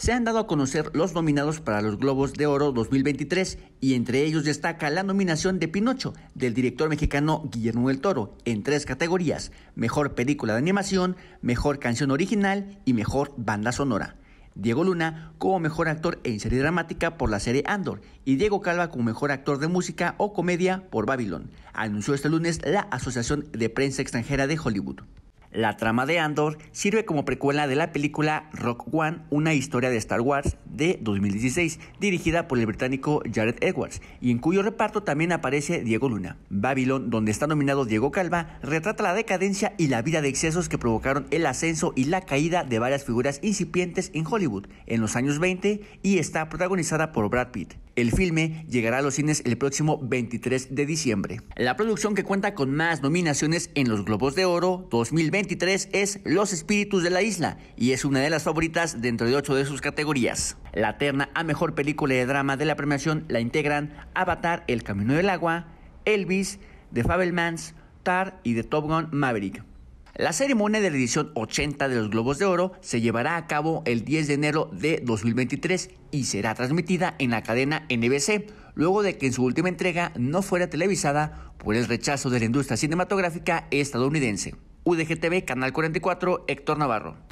se han dado a conocer los nominados para los Globos de Oro 2023 y entre ellos destaca la nominación de Pinocho del director mexicano Guillermo del Toro en tres categorías, mejor película de animación, mejor canción original y mejor banda sonora. Diego Luna como mejor actor en serie dramática por la serie Andor y Diego Calva como mejor actor de música o comedia por Babylon, anunció este lunes la Asociación de Prensa Extranjera de Hollywood. La trama de Andor sirve como precuela de la película Rock One, una historia de Star Wars de 2016, dirigida por el británico Jared Edwards, y en cuyo reparto también aparece Diego Luna. Babylon, donde está nominado Diego Calva, retrata la decadencia y la vida de excesos que provocaron el ascenso y la caída de varias figuras incipientes en Hollywood en los años 20 y está protagonizada por Brad Pitt. El filme llegará a los cines el próximo 23 de diciembre. La producción que cuenta con más nominaciones en los Globos de Oro 2023 es Los Espíritus de la Isla y es una de las favoritas dentro de ocho de sus categorías. La terna a mejor película de drama de la premiación la integran Avatar, El Camino del Agua, Elvis, The Fabelmans, Tar y The Top Gun Maverick. La ceremonia de la edición 80 de los Globos de Oro se llevará a cabo el 10 de enero de 2023 y será transmitida en la cadena NBC, luego de que en su última entrega no fuera televisada por el rechazo de la industria cinematográfica estadounidense. UDGTV, Canal 44, Héctor Navarro.